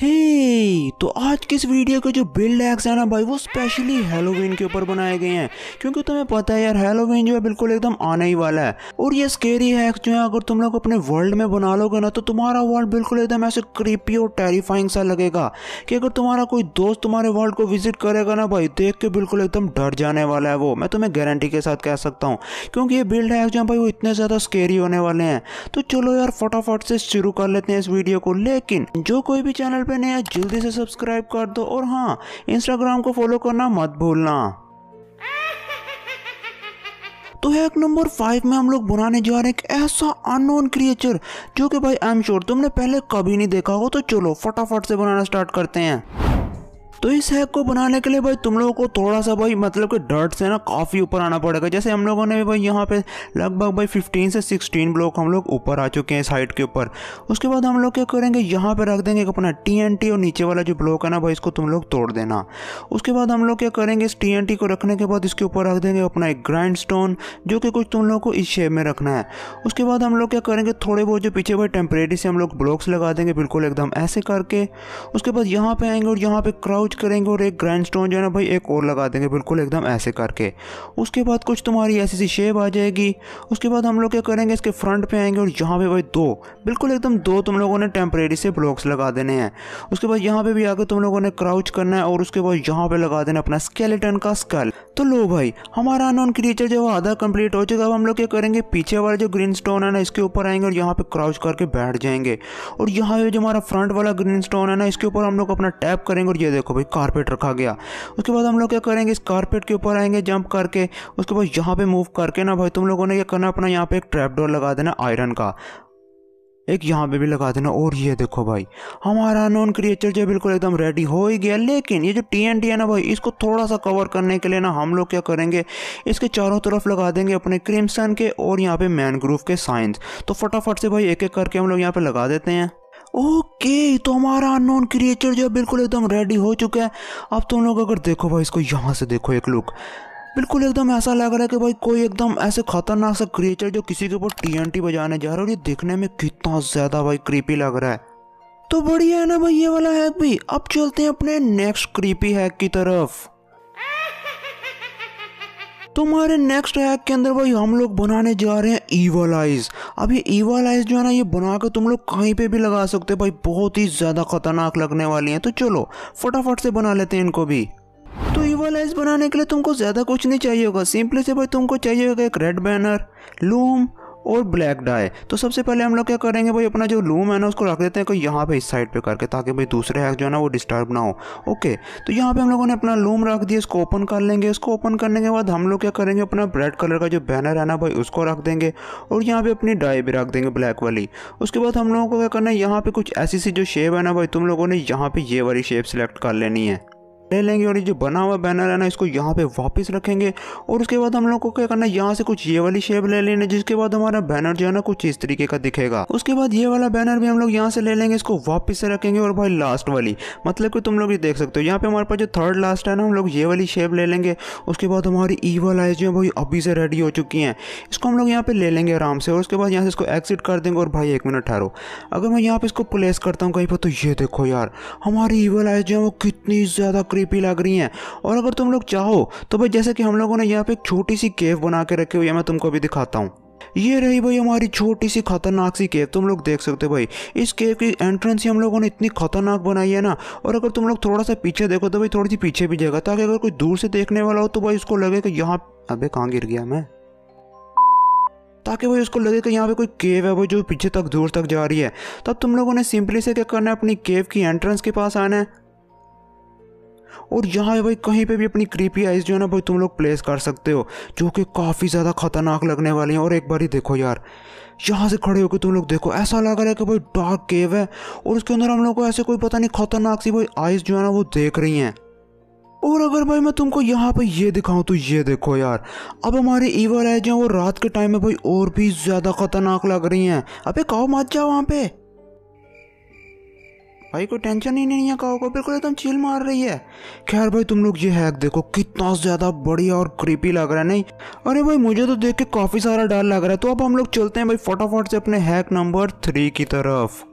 hey तो आज के इस वीडियो के जो बिल्ड एक्स है ना भाई वो स्पेशली हेलोवीन के ऊपर बनाए गए हैं क्योंकि तुम्हें पता है यार हेलोवीन जो है बिल्कुल एकदम आने ही वाला है और ये स्केरी हैक्स जो है अगर तुम लोग अपने वर्ल्ड में बना लोगे ना तो तुम्हारा वर्ल्ड बिल्कुल एकदम ऐसे क्रीपी और टेरिफाइंग सा लगेगा कि अगर तुम्हारा कोई दोस्त तुम्हारे वर्ल्ड को विजिट करेगा ना भाई देख के बिल्कुल एकदम डर जाने वाला है वो मैं तुम्हें गारंटी के साथ कह सकता हूँ क्योंकि ये बिल्ड हैक्स जो है भाई वो इतने ज़्यादा स्केरी होने वाले हैं तो चलो यार फटाफट से शुरू कर लेते हैं इस वीडियो को लेकिन जो कोई भी चैनल पर नया जल्दी से सब सब्सक्राइब कर दो और हाँ इंस्टाग्राम को फॉलो करना मत भूलना तो हैक नंबर फाइव में हम लोग बनाने जा रहे हैं एक ऐसा अननोन क्रिएचर जो कि भाई आई एम श्योर तुमने पहले कभी नहीं देखा हो तो चलो फटाफट से बनाना स्टार्ट करते हैं तो इस हैक को बनाने के लिए भाई तुम लोगों को थोड़ा सा भाई मतलब कि डर्ट से ना काफ़ी ऊपर आना पड़ेगा जैसे हम लोगों ने भी भाई यहाँ पे लगभग भाई 15 से 16 ब्लॉक हम लोग ऊपर आ चुके हैं साइड के ऊपर उसके बाद हम लोग क्या करेंगे यहाँ पे रख देंगे अपना टी और नीचे वाला जो ब्लॉक है ना भाई इसको तुम लोग तोड़ देना उसके बाद हम लोग क्या करेंगे इस टी को रखने के बाद इसके ऊपर रख देंगे अपना एक ग्राइंड जो कि कुछ तुम लोग को इस शेप में रखना है उसके बाद हम लोग क्या करेंगे थोड़े बहुत जो पीछे भाई टेम्परेरी से हम लोग ब्लॉक्स लगा देंगे बिल्कुल एकदम ऐसे करके उसके बाद यहाँ पे आएंगे और यहाँ पे क्राउड कुछ करेंगे और एक ग्रैंड स्टोन जो है ना भाई एक और लगा देंगे बिल्कुल एकदम ऐसे करके उसके बाद कुछ तुम्हारी ऐसी सी शेप आ जाएगी उसके बाद हम लोग क्या करेंगे इसके फ्रंट पे आएंगे और यहाँ पे भाई दो बिल्कुल एकदम दो तुम लोगों ने टेम्परेरी से ब्लॉक्स लगा देने हैं उसके बाद यहाँ पे भी आकर तुम लोगों ने क्राउच करना है और उसके बाद यहाँ पे लगा देना अपना स्केलेटन का स्कल तो लो भाई हमारा अनोन क्रिएचर जो आधा कंप्लीट हो चुका अब हम लोग क्या करेंगे पीछे वाला जो ग्रीन स्टोन है ना इसके ऊपर आएंगे और यहाँ पे क्राउच करके बैठ जाएंगे और यहाँ पे जो हमारा फ्रंट वाला ग्रीन स्टोन है ना इसके ऊपर हम लोग अपना टैप करेंगे और ये देखो भाई कारपेट रखा गया उसके बाद हम लोग क्या करेंगे इस कारपेट के ऊपर आएंगे जंप करके उसके बाद यहाँ पे मूव करके ना भाई तुम लोगों ने क्या करना अपना यहाँ पे एक ट्रैप डोर लगा देना आयरन का एक यहाँ पे भी लगा देना और ये देखो भाई हमारा नॉन क्रिएचर जो बिल्कुल एकदम रेडी हो ही गया लेकिन ये जो टी एन टी है ना भाई इसको थोड़ा सा कवर करने के लिए ना हम लोग क्या करेंगे इसके चारों तरफ लगा देंगे अपने क्रिमसन के और यहाँ पे मैनग्रूव के साइंस तो फटाफट से भाई एक एक करके हम लोग यहाँ पे लगा देते हैं ओके तो हमारा अननोन क्रिएचर जो बिल्कुल एकदम रेडी हो चुका है अब तुम लोग अगर देखो भाई इसको यहाँ से देखो एक लुक बिल्कुल एकदम ऐसा लग रहा है कि भाई कोई एकदम ऐसे खतरनाक सा क्रिएचर जो किसी के ऊपर टीएनटी बजाने जा रहा है और ये देखने में कितना ज़्यादा भाई क्रीपी लग रहा है तो बढ़िया है ना भाई ये वाला हैक भी अब चलते हैं अपने नेक्स्ट क्रीपी हैक की तरफ तुम्हारे नेक्स्ट हैक के अंदर भाई हम लोग बनाने जा रहे हैं ईवल आइज अब ये ईवल आइज जो है ना ये बना के तुम लोग कहीं पे भी लगा सकते हो भाई बहुत ही ज़्यादा खतरनाक लगने वाली हैं तो चलो फटाफट से बना लेते हैं इनको भी तो ईवलाइज बनाने के लिए तुमको ज़्यादा कुछ नहीं चाहिए होगा सिंपली से भाई तुमको चाहिए होगा एक रेड बैनर लूम और ब्लैक डाई तो सबसे पहले हम लोग क्या करेंगे भाई अपना जो लूम है ना उसको रख देते हैं कोई यहाँ पे इस साइड पे करके ताकि भाई दूसरे हैक जो है ना वो डिस्टर्ब ना हो ओके तो यहाँ पे हम लोगों ने अपना लूम रख दिया इसको ओपन कर लेंगे इसको ओपन करने के बाद हम लोग क्या करेंगे अपना ब्रेड कलर का जो बैनर है ना भाई उसको रख देंगे और यहाँ पर अपनी डाई भी रख देंगे ब्लैक वाली उसके बाद हम लोगों को क्या करना है यहाँ पर कुछ ऐसी सी जो शेप है ना भाई तुम लोगों ने यहाँ पर ये वाली शेप सेलेक्ट कर लेनी है ले लेंगे और ये जो बना हुआ बैनर है ना इसको यहाँ पे वापस रखेंगे और उसके बाद हम लोग को क्या करना है यहाँ से कुछ ये वाली शेप ले लेने जिसके बाद हमारा बैनर जो है ना कुछ इस तरीके का दिखेगा उसके बाद ये वाला बैनर भी हम लोग यहाँ से ले लेंगे इसको वापस से रखेंगे और भाई लास्ट वाली मतलब कि तुम लोग ये देख सकते हो यहाँ पे हमारे पास जो थर्ड लास्ट है ना हम लोग ये वाली शेप ले लेंगे उसके बाद हमारी ई वाला है जो भाई अभी से रेडी हो चुकी है इसको हम लोग यहाँ पे ले लेंगे आराम से और उसके बाद यहाँ से इसको एक्सिट कर देंगे और भाई एक मिनट ठहरो अगर मैं यहाँ पे इसको प्लेस करता हूँ कहीं पर तो ये देखो यार हमारी ई वाला आई जो है वो कितनी ज़्यादा क्रीपी लग रही हैं और अगर तुम लोग चाहो तो भाई जैसे कि हम लोगों ने यहाँ पे एक छोटी सी केव बना के रखी हुई है मैं तुमको भी दिखाता हूँ ये रही भाई हमारी छोटी सी खतरनाक सी केव तुम लोग देख सकते हो भाई इस केव की एंट्रेंस ही हम लोगों ने इतनी खतरनाक बनाई है ना और अगर तुम लोग थोड़ा सा पीछे देखो तो भाई थोड़ी सी पीछे भी जाएगा ताकि अगर कोई दूर से देखने वाला हो तो भाई उसको लगे कि यहाँ अबे कहाँ गिर गया मैं ताकि भाई उसको लगे कि यहाँ पे कोई केव है भाई जो पीछे तक दूर तक जा रही है तब तुम लोगों ने सिंपली से क्या करना है अपनी केव की एंट्रेंस के पास आना है और यहाँ भाई कहीं पे भी अपनी क्रीपी आइज जो है ना भाई तुम लोग प्लेस कर सकते हो जो कि काफ़ी ज़्यादा खतरनाक लगने वाली हैं और एक बार ही देखो यार यहाँ से खड़े होकर तुम लोग देखो ऐसा लग रहा है कि भाई डार्क केव है और उसके अंदर हम लोग को ऐसे कोई पता नहीं खतरनाक सी भाई आइज जो है ना वो देख रही हैं और अगर भाई मैं तुमको यहाँ पर ये दिखाऊं तो ये देखो यार अब हमारी ईवर आइज हैं वो रात के टाइम में भाई और भी ज़्यादा खतरनाक लग रही हैं अब कहो मत जाओ वहाँ पर भाई कोई टेंशन ही नहीं है काओ को बिल्कुल एकदम चील मार रही है खैर भाई तुम लोग ये हैक देखो कितना ज़्यादा बढ़िया और क्रीपी लग रहा है नहीं अरे भाई मुझे तो देख के काफ़ी सारा डर लग रहा है तो अब हम लोग चलते हैं भाई फटाफट से अपने हैक नंबर थ्री की तरफ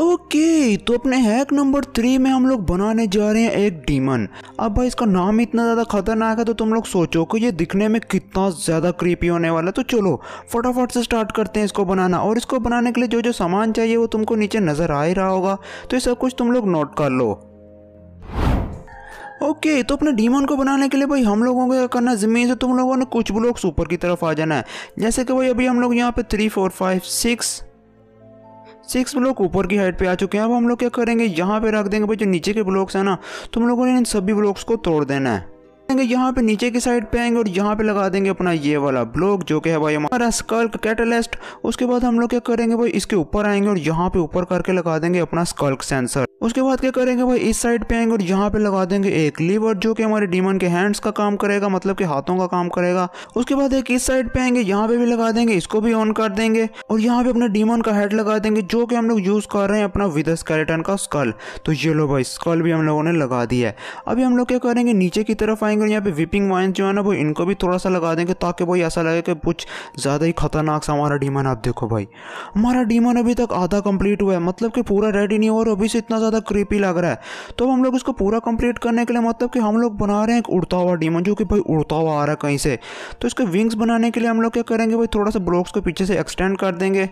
ओके तो अपने हैक नंबर थ्री में हम लोग बनाने जा रहे हैं एक डीमन अब भाई इसका नाम इतना ज़्यादा खतरनाक है तो तुम लोग सोचो कि ये दिखने में कितना ज़्यादा क्रीपी होने वाला है तो चलो फटाफट से स्टार्ट करते हैं इसको बनाना और इसको बनाने के लिए जो जो सामान चाहिए वो तुमको नीचे नज़र आ ही रहा होगा तो ये सब कुछ तुम लोग नोट कर लो ओके okay, तो अपने डीमन को बनाने के लिए भाई हम लोगों को क्या करना है ज़मीन से तुम लोगों ने कुछ ब्लॉक्स ऊपर की तरफ आ जाना है जैसे कि भाई अभी हम लोग यहाँ पे three four five six six block ऊपर की हाइट पे आ चुके हैं अब हम लोग क्या करेंगे यहाँ पे रख देंगे भाई जो नीचे के ब्लॉक्स हैं ना तुम लोगों ने इन सभी ब्लॉक्स को तोड़ देना है यहाँ पे नीचे की साइड पे आएंगे और यहाँ पे लगा देंगे अपना ये वाला ब्लॉक जो कि है भाई हमारा स्कल्क कैटलिस्ट उसके बाद हम लोग क्या करेंगे भाई इसके ऊपर आएंगे और यहाँ पे ऊपर करके लगा देंगे अपना स्कल्क सेंसर उसके बाद क्या करेंगे भाई इस साइड पे आएंगे और यहाँ पे लगा देंगे एक लीवर जो कि हमारे डीमन के हैंड्स का काम करेगा मतलब कि हाथों का काम करेगा उसके बाद एक इस साइड पे आएंगे यहाँ पे भी लगा देंगे इसको भी ऑन कर देंगे और यहाँ पे अपना डीमन का हेड लगा देंगे जो कि हम लोग यूज कर रहे हैं अपना विद स्केलेटन का स्कल तो ये लो भाई स्कल भी हम लोगों ने लगा दिया है अभी हम लोग क्या करेंगे नीचे की तरफ आएंगे और यहाँ पे विपिंग वाइन जो है ना वो इनको भी थोड़ा सा लगा देंगे ताकि भाई ऐसा लगे कि कुछ ज़्यादा ही खतरनाक सा हमारा डीमन आप देखो भाई हमारा डीमन अभी तक आधा कंप्लीट हुआ है मतलब कि पूरा रेडी नहीं हुआ और अभी से इतना ज़्यादा ज़्यादा क्रीपी लग रहा है तो हम लोग इसको पूरा कंप्लीट करने के लिए मतलब कि हम लोग बना रहे हैं एक उड़ता हुआ डीमन जो कि भाई उड़ता हुआ आ रहा है कहीं से तो इसके विंग्स बनाने के लिए हम लोग क्या करेंगे भाई थोड़ा सा ब्लॉक्स को पीछे से एक्सटेंड कर देंगे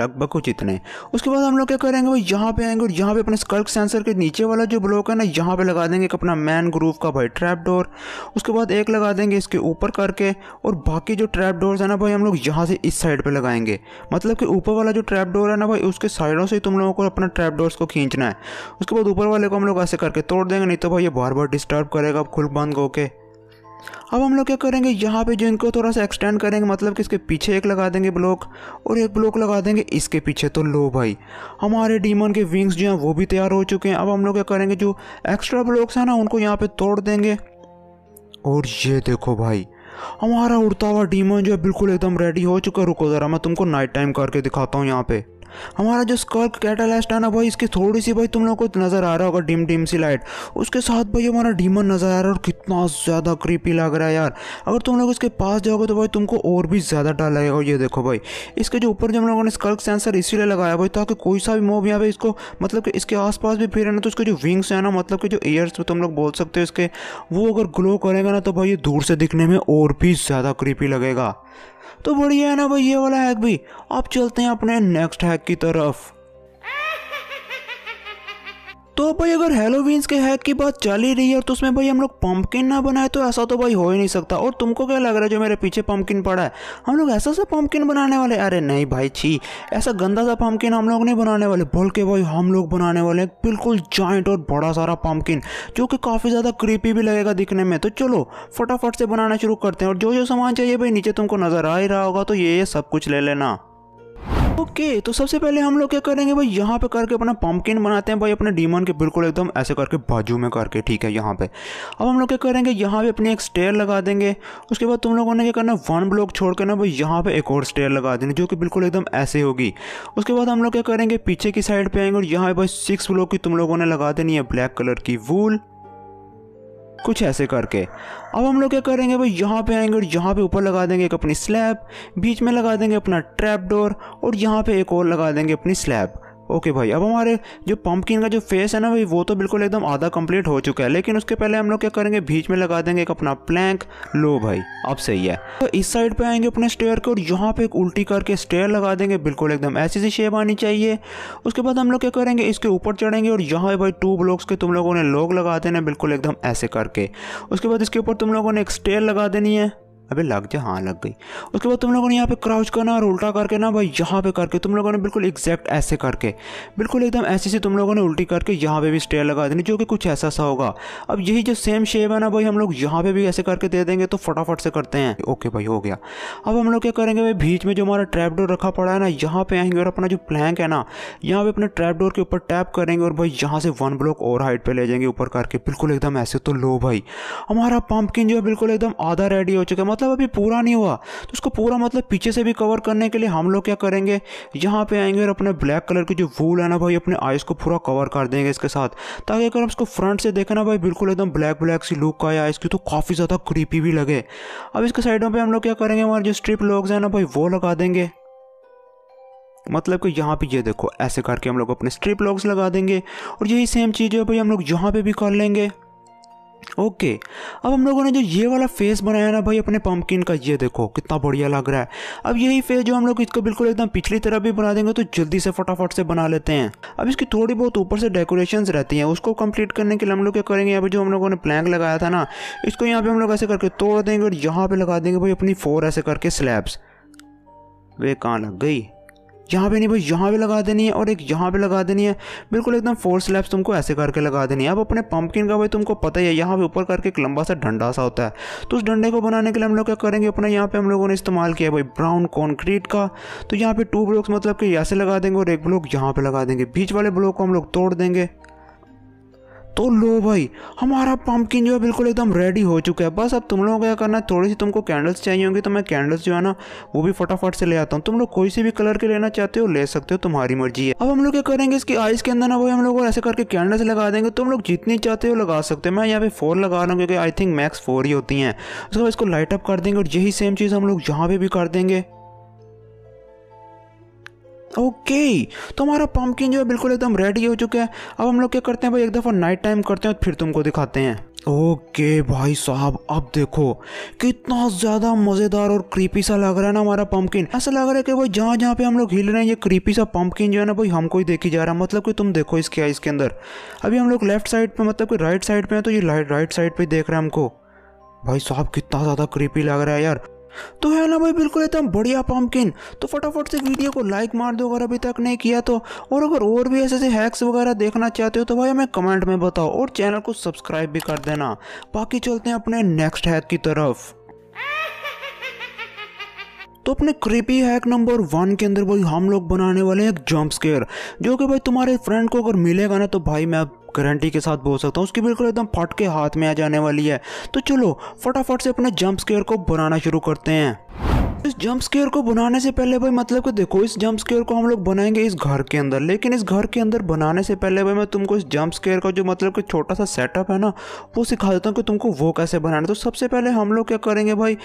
लगभग कुछ इतने उसके बाद हम लोग क्या करेंगे भाई यहाँ पे आएंगे और यहाँ पे अपने स्कल्क सेंसर के नीचे वाला जो ब्लॉक है ना यहाँ पे लगा देंगे एक अपना मैन ग्रूव का भाई ट्रैप डोर उसके बाद एक लगा देंगे इसके ऊपर करके और बाकी जो ट्रैप डोर है ना भाई हम लोग यहाँ से इस साइड पर लगाएंगे मतलब कि ऊपर वाला जो ट्रैप डोर है ना भाई उसके साइडों से तुम लोगों को अपना ट्रैप डोर्स को खींचना है उसके बाद ऊपर वाले को हम लोग ऐसे करके तोड़ देंगे नहीं तो भाई ये बार बार डिस्टर्ब करेगा खुल बंद होकर अब हम लोग क्या करेंगे यहाँ पे जो इनको थोड़ा सा एक्सटेंड करेंगे मतलब कि इसके पीछे एक लगा देंगे ब्लॉक और एक ब्लॉक लगा देंगे इसके पीछे तो लो भाई हमारे डीमन के विंग्स जो हैं वो भी तैयार हो चुके हैं अब हम लोग क्या करेंगे जो एक्स्ट्रा ब्लॉक्स हैं ना उनको यहाँ पे तोड़ देंगे और ये देखो भाई हमारा उड़ता हुआ डीमन जो है बिल्कुल एकदम रेडी हो चुका है रुको ज़रा मैं तुमको नाइट टाइम करके दिखाता हूँ यहाँ पे हमारा जो स्कर्क कैटालाइस्ट है ना भाई इसकी थोड़ी सी भाई तुम लोग को नज़र आ रहा होगा डिम डिम सी लाइट उसके साथ भाई हमारा डीमन नज़र आ रहा है और कितना ज़्यादा क्रीपी लग रहा है यार अगर तुम लोग इसके पास जाओगे तो भाई तुमको और भी ज़्यादा डर लगेगा ये देखो भाई इसके जो ऊपर जो हम लोगों ने स्कर्क सेंसर इसीलिए लगाया भाई ताकि कोई सा भी मोब यहाँ पे इसको मतलब कि इसके पास भी फिर ना तो उसके जो विंग्स हैं ना मतलब कि जो एयर्स तुम लोग बोल सकते हो इसके वो अगर ग्लो करेगा ना तो भाई ये दूर से दिखने में और भी ज़्यादा क्रीपी लगेगा तो बढ़िया है ना भाई ये वाला हैक भी अब चलते हैं अपने नेक्स्ट हैक की तरफ तो भाई अगर हेलोवींस के हैक की बात चल ही रही है और तो उसमें भाई हम लोग पम्पकिन ना बनाए तो ऐसा तो भाई हो ही नहीं सकता और तुमको क्या लग रहा है जो मेरे पीछे पम्पकिन पड़ा है हम लोग ऐसा सा पम्पकिन बनाने वाले अरे नहीं भाई छी ऐसा गंदा सा पम्पकिन हम लोग नहीं बनाने वाले बल्कि भाई हम लोग बनाने वाले बिल्कुल जॉइंट और बड़ा सारा पम्पकिन जो कि काफ़ी ज़्यादा क्रीपी भी लगेगा दिखने में तो चलो फटाफट से बनाना शुरू करते हैं और जो जो सामान चाहिए भाई नीचे तुमको नज़र आ ही रहा होगा तो ये सब कुछ ले लेना ओके okay, तो सबसे पहले हम लोग क्या करेंगे भाई यहाँ पे करके अपना पम्पकिन बनाते हैं भाई अपने डीमन के बिल्कुल एकदम ऐसे करके बाजू में करके ठीक है यहाँ पे अब हम लोग क्या करेंगे यहाँ पे अपने एक स्टेयर लगा देंगे उसके बाद तुम लोगों ने क्या करना वन ब्लॉक छोड़ के ना भाई यहाँ पे एक और स्टेयर लगा देनी जो कि बिल्कुल एकदम ऐसे होगी उसके बाद हम लोग क्या करेंगे पीछे की साइड पर आएंगे और यहाँ पे भाई सिक्स ब्लॉक की तुम लोगों ने लगा देनी है ब्लैक कलर की वूल कुछ ऐसे करके अब हम लोग क्या करेंगे भाई यहाँ पे आएंगे और यहाँ पे ऊपर लगा देंगे एक अपनी स्लैब बीच में लगा देंगे अपना ट्रैप डोर और यहाँ पे एक और लगा देंगे अपनी स्लैब ओके भाई अब हमारे जो पम्पकिन का जो फेस है ना भाई वो तो बिल्कुल एकदम आधा कंप्लीट हो चुका है लेकिन उसके पहले हम लोग क्या करेंगे बीच में लगा देंगे एक अपना प्लैंक लो भाई अब सही है तो इस साइड पे आएंगे अपने स्टेयर के और यहाँ पे एक उल्टी करके स्टेयर लगा देंगे बिल्कुल एकदम ऐसी सी शेप आनी चाहिए उसके बाद हम लोग क्या करेंगे इसके ऊपर चढ़ेंगे और यहाँ भाई टू ब्लॉक्स के तुम लोगों ने लोग लगा देना बिल्कुल एकदम ऐसे करके उसके बाद इसके ऊपर तुम लोगों ने एक स्टेयर लगा देनी है अभी लग जाए हाँ लग गई उसके बाद तुम लोगों ने यहाँ पे क्राउच करना और उल्टा करके ना भाई यहाँ पे करके तुम लोगों ने बिल्कुल एग्जैक्ट ऐसे करके बिल्कुल एकदम ऐसे से तुम लोगों ने उल्टी करके यहाँ पे भी स्टेयर लगा देनी जो कि कुछ ऐसा सा होगा अब यही जो सेम शेप है ना भाई हम लोग यहाँ पे भी ऐसे करके दे देंगे तो फटाफट से करते हैं ओके भाई हो गया अब हम लोग क्या करेंगे भाई बीच में जो हमारा ट्रैप डोर रखा पड़ा है ना यहाँ पे आएंगे और अपना जो प्लैंक है ना यहाँ पे अपने ट्रैप डोर के ऊपर टैप करेंगे और भाई यहाँ से वन ब्लॉक और हाइट पर ले जाएंगे ऊपर करके बिल्कुल एकदम ऐसे तो लो भाई हमारा पंपकिन जो है बिल्कुल एकदम आधा रेडी हो चुका है मतलब मतलब अभी पूरा नहीं हुआ तो उसको पूरा मतलब पीछे से भी कवर करने के लिए हम लोग क्या करेंगे यहाँ पे आएंगे और अपने ब्लैक कलर की जो वूल है ना भाई अपने आइज़ को पूरा कवर कर देंगे इसके साथ ताकि अगर हम इसको फ्रंट से देखें ना भाई बिल्कुल एकदम ब्लैक ब्लैक सी लुक आए आइज़ की तो काफ़ी ज़्यादा क्रीपी भी लगे अब इसके साइडों पर हम लोग क्या करेंगे हमारे जो स्ट्रिप लोग हैं ना भाई वो लगा देंगे मतलब कि यहाँ पे ये देखो ऐसे करके हम लोग अपने स्ट्रिप लॉग्स लगा देंगे और यही सेम चीज़ है भाई हम लोग यहाँ पे भी कर लेंगे ओके okay, अब हम लोगों ने जो ये वाला फेस बनाया ना भाई अपने पम्पकिन का ये देखो कितना बढ़िया लग रहा है अब यही फेस जो हम लोग इसको बिल्कुल एकदम पिछली तरह भी बना देंगे तो जल्दी से फटाफट से बना लेते हैं अब इसकी थोड़ी बहुत ऊपर से डेकोरेशंस रहती हैं उसको कंप्लीट करने के लिए हम लोग क्या करेंगे यहाँ पर जो हम लोगों ने प्लैंक लगाया था ना इसको यहाँ पर हम लोग ऐसे करके तोड़ देंगे और यहाँ पर लगा देंगे भाई अपनी फोर ऐसे करके स्लैब्स वे कहाँ लग गई यहाँ पे नहीं भाई यहाँ पे लगा देनी है और एक यहाँ पे लगा देनी है बिल्कुल एकदम फोर स्लैब्स तुमको ऐसे करके लगा देनी है अब अपने पंपकिन का भाई तुमको पता ही है यहाँ पे ऊपर करके एक लंबा सा डंडा सा होता है तो उस डंडे को बनाने के लिए हम लोग क्या करेंगे अपना यहाँ पे हम लोगों ने इस्तेमाल किया भाई ब्राउन कॉन्क्रीट का तो यहाँ पे टू ब्लॉक्स मतलब कि ऐसे लगा देंगे और एक ब्लॉक यहाँ पे लगा देंगे बीच वाले ब्लॉक को हम लोग तोड़ देंगे तो लो भाई हमारा पम्पकिन जो है बिल्कुल एकदम रेडी हो चुका है बस अब तुम लोगों को क्या करना है थोड़ी सी तुमको कैंडल्स चाहिए होंगी तो मैं कैंडल्स जो है ना वो भी फटाफट से ले आता हूँ तुम लोग कोई से भी कलर के लेना चाहते हो ले सकते हो तुम्हारी मर्जी है अब हम लोग क्या करेंगे इसकी आइस के अंदर ना वो हम लोग ऐसे करके कैंडल्स लगा देंगे तुम लोग जितनी चाहते हो लगा सकते हो मैं यहाँ पे फोर लगा रहा हूँ क्योंकि आई थिंक मैक्स फोर ही होती हैं उसके बाद इसको लाइट अप कर देंगे और यही सेम चीज़ हम लोग जहाँ पे भी कर देंगे ओके तो हमारा पम्पकिन जो है बिल्कुल एकदम रेडी हो चुका है अब हम लोग क्या करते हैं भाई एक दफ़ा नाइट टाइम करते हैं और फिर तुमको दिखाते हैं ओके भाई साहब अब देखो कितना ज़्यादा मज़ेदार और क्रीपी सा लग रहा है ना हमारा पम्पकिन ऐसा लग रहा है कि भाई जहाँ जहाँ पे हम लोग हिल रहे हैं ये क्रीपी सा पम्पकिन जो है ना भाई हमको ही देखी जा रहा है मतलब कि तुम देखो इसके आइस के अंदर अभी हम लोग लेफ्ट साइड पे मतलब कि राइट साइड पे हैं तो ये राइट साइड पे देख रहे हैं हमको भाई साहब कितना ज़्यादा क्रीपी लग रहा है यार तो है ना भाई बिल्कुल एकदम बढ़िया पम्पकिन तो फटाफट से वीडियो को लाइक मार दो अगर अभी तक नहीं किया तो और अगर और भी ऐसे ऐसे हैक्स वगैरह देखना चाहते हो तो भाई हमें कमेंट में बताओ और चैनल को सब्सक्राइब भी कर देना बाकी चलते हैं अपने नेक्स्ट हैक की तरफ तो अपने क्रिपी हैक नंबर वन के अंदर भाई हम लोग बनाने वाले हैं एक जंप स्केयर जो कि भाई तुम्हारे फ्रेंड को अगर मिलेगा ना तो भाई मैं गारंटी के साथ बोल सकता हूँ उसकी बिल्कुल एकदम फट के हाथ में आ जाने वाली है तो चलो फटाफट से अपने जंप स्केयर को बनाना शुरू करते हैं इस जंप स्केयर को बनाने से पहले भाई मतलब कि देखो इस जंप स्केयर को हम लोग बनाएंगे इस घर के अंदर लेकिन इस घर के अंदर बनाने से पहले भाई मैं तुमको इस जंप स्केयर का जो मतलब कि छोटा सा सेटअप है ना वो सिखा देता हूँ कि तुमको वो कैसे बनाना तो सबसे पहले हम लोग क्या करेंगे भाई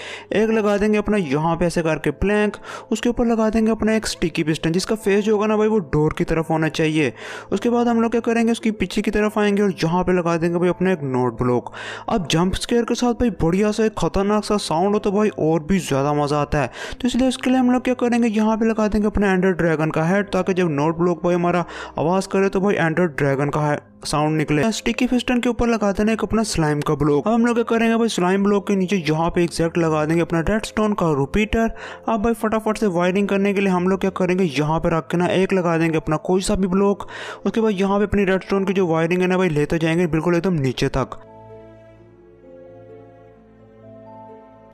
एक लगा देंगे अपना यहाँ पे ऐसे करके प्लैंक उसके ऊपर लगा देंगे अपना एक स्टिकी पिस्टन जिसका फेस जो होगा ना भाई वो डोर की तरफ होना चाहिए उसके बाद हम लोग क्या करेंगे उसकी पीछे की तरफ आएंगे और यहाँ पे लगा देंगे भाई अपना एक नोट ब्लॉक अब जंप स्केयर के साथ भाई बढ़िया सा एक खतरनाक सा साउंड हो तो भाई और भी ज़्यादा मज़ा आता है है तो इसलिए उसके लिए हम लोग क्या करेंगे यहाँ पे लगा देंगे अपना एंड्रॉयड ड्रैगन का हेड ताकि जब नोट ब्लॉक भाई हमारा आवाज़ करे तो भाई एंड्रॉयड ड्रैगन का है साउंड निकले स्टिकी फिस्टन के ऊपर लगा देना एक अपना स्लाइम का ब्लॉक अब हम लोग क्या करेंगे भाई स्लाइम ब्लॉक के नीचे यहाँ पे एक्जैक्ट लगा देंगे अपना रेड स्टोन का रिपीटर अब भाई फटाफट से वायरिंग करने के लिए हम लोग क्या करेंगे यहाँ पे रख के ना एक लगा देंगे अपना कोई सा भी ब्लॉक उसके बाद यहाँ पे अपनी रेड स्टोन की जो वायरिंग है ना भाई लेते जाएंगे बिल्कुल एकदम नीचे तक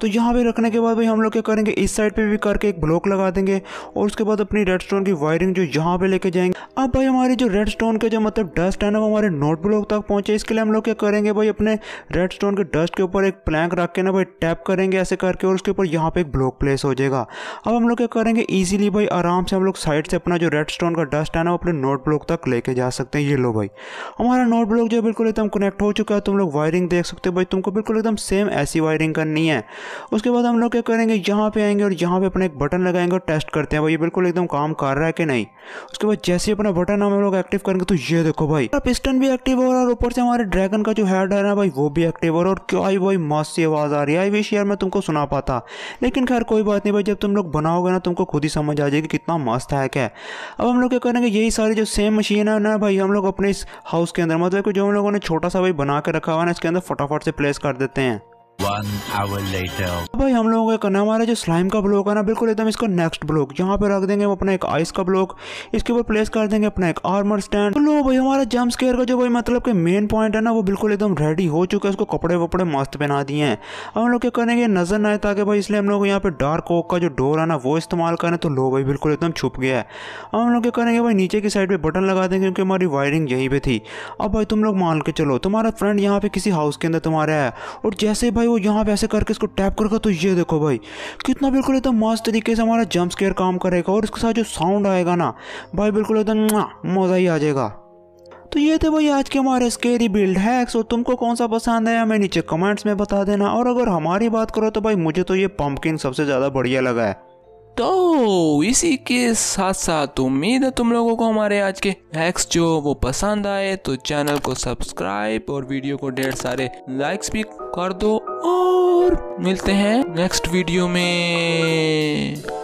तो यहाँ पे रखने के बाद भाई हम लोग क्या करेंगे इस साइड पे भी करके एक ब्लॉक लगा देंगे और उसके बाद अपनी रेड स्टोन की वायरिंग जो यहाँ पे लेके जाएंगे अब भाई हमारी जो रेड स्टोन के जो मतलब डस्ट है ना वो हमारे नोट ब्लॉक तक पहुँचे इसके लिए हम लोग क्या करेंगे भाई अपने रेड स्टोन के डस्ट के ऊपर एक प्लैंक रख के ना भाई टैप करेंगे ऐसे करके और उसके ऊपर यहाँ पे एक ब्लॉक प्लेस हो जाएगा अब हम लोग क्या करेंगे ईजिली भाई आराम से हम लोग साइड से अपना जो रेड स्टोन का डस्ट है ना वो अपने नोट ब्लॉक तक लेके जा सकते हैं ये लो भाई हमारा नोट ब्लॉक जो बिल्कुल एकदम कनेक्ट हो चुका है तुम लोग वायरिंग देख सकते हो भाई तुमको बिल्कुल एकदम सेम ऐसी वायरिंग करनी है उसके बाद हम लोग क्या करेंगे यहाँ पे आएंगे और यहाँ पे अपना एक बटन लगाएंगे और टेस्ट करते हैं भाई ये बिल्कुल एकदम काम कर रहा है कि नहीं उसके बाद जैसे ही अपना बटन हम लोग एक्टिव करेंगे तो ये देखो भाई पिस्टन भी एक्टिव हो रहा है और ऊपर से हमारे ड्रैगन का जो हेड है ना भाई वो भी एक्टिव हो रहा है और क्या ही भाई मस्त सी आवाज़ आ रही है आई विश यार मैं तुमको सुना पाता लेकिन खैर कोई बात नहीं भाई जब तुम लोग बनाओगे ना तुमको खुद ही समझ आ जाएगी कितना मस्त है क्या अब हम लोग क्या करेंगे यही सारी जो सेम मशीन है ना भाई हम लोग अपने इस हाउस के अंदर मतलब कि जो हम लोगों ने छोटा सा भाई बना के रखा हुआ है ना इसके अंदर फटाफट से प्लेस कर देते हैं भाई हम लोगों का करना हमारा जो स्लाइम का ब्लॉक है ना बिल्कुल एकदम इसको नेक्स्ट ब्लॉक यहाँ पे रख देंगे अपना एक आइस का ब्लॉक इसके ऊपर प्लेस कर देंगे अपना एक आर्मर स्टैंड तो लो भाई हमारा जम स्केयर का जो भाई मतलब के मेन पॉइंट है ना वो बिल्कुल एकदम रेडी हो चुका है उसको कपड़े वपड़े मस्त पहना दिए हैं हम लोग क्या करेंगे नजर ना आए ताकि भाई इसलिए हम लोग यहाँ पे डार्क ओक का जो डोर है ना वो इस्तेमाल करें तो लो भाई बिल्कुल एकदम छुप गया है हम लोग क्या करेंगे भाई नीचे की साइड पर बटन लगा देंगे क्योंकि हमारी वायरिंग यहीं पर थी अब भाई तुम लोग मान के चलो तुम्हारा फ्रेंड यहाँ पे किसी हाउस के अंदर तुम्हारा है और जैसे भाई भाई वो यहाँ पे ऐसे करके इसको टैप करेगा तो ये देखो भाई कितना बिल्कुल एकदम मस्त तरीके से हमारा जम्प स्केयर काम करेगा और इसके साथ जो साउंड आएगा ना भाई बिल्कुल एकदम मज़ा ही आ जाएगा तो ये थे भाई आज के हमारे स्केरी बिल्ड हैक्स और तुमको कौन सा पसंद है हमें नीचे कमेंट्स में बता देना और अगर हमारी बात करो तो भाई मुझे तो ये पम्पकिन सबसे ज़्यादा बढ़िया लगा है तो इसी के साथ साथ उम्मीद है तुम लोगों को हमारे आज के हैक्स जो वो पसंद आए तो चैनल को सब्सक्राइब और वीडियो को ढेर सारे लाइक्स भी कर दो और मिलते हैं नेक्स्ट वीडियो में